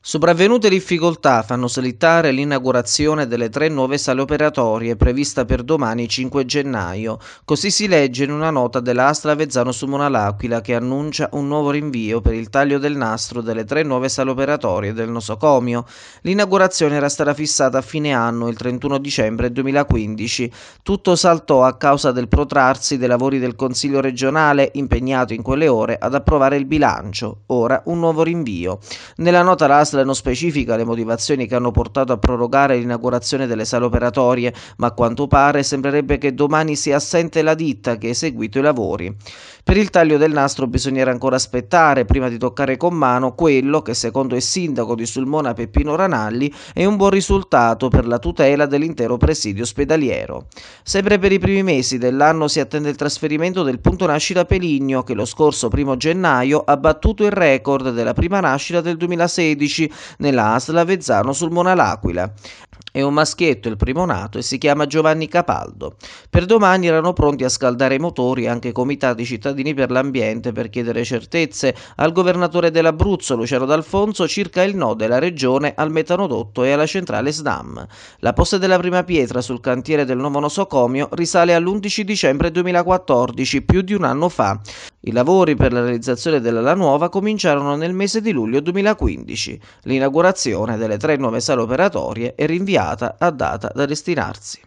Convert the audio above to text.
Sopravvenute difficoltà fanno slittare l'inaugurazione delle tre nuove sale operatorie prevista per domani 5 gennaio. Così si legge in una nota dell'Astra Vezzano su Monalaquila che annuncia un nuovo rinvio per il taglio del nastro delle tre nuove sale operatorie del nosocomio. L'inaugurazione era stata fissata a fine anno, il 31 dicembre 2015. Tutto saltò a causa del protrarsi dei lavori del Consiglio regionale impegnato in quelle ore ad approvare il bilancio. Ora un nuovo rinvio. Nella nota la ASL non specifica le motivazioni che hanno portato a prorogare l'inaugurazione delle sale operatorie, ma a quanto pare sembrerebbe che domani sia assente la ditta che ha eseguito i lavori. Per il taglio del nastro bisognerà ancora aspettare prima di toccare con mano quello che secondo il sindaco di Sulmona Peppino Ranalli è un buon risultato per la tutela dell'intero presidio ospedaliero. Sempre per i primi mesi dell'anno si attende il trasferimento del punto nascita Peligno che lo scorso primo gennaio ha battuto il record della prima nascita del 2016 nella Asla Vezzano Sulmona L'Aquila. È un maschietto il primo nato e si chiama Giovanni Capaldo. Per domani erano pronti a scaldare i motori anche comitati cittadini per l'ambiente per chiedere certezze al governatore dell'Abruzzo, Luciano D'Alfonso, circa il no della regione al metanodotto e alla centrale SDAM. La posta della prima pietra sul cantiere del nuovo nosocomio risale all'11 dicembre 2014, più di un anno fa. I lavori per la realizzazione dell'ala nuova cominciarono nel mese di luglio 2015. L'inaugurazione delle tre nuove sale operatorie è rinviata a data da destinarsi.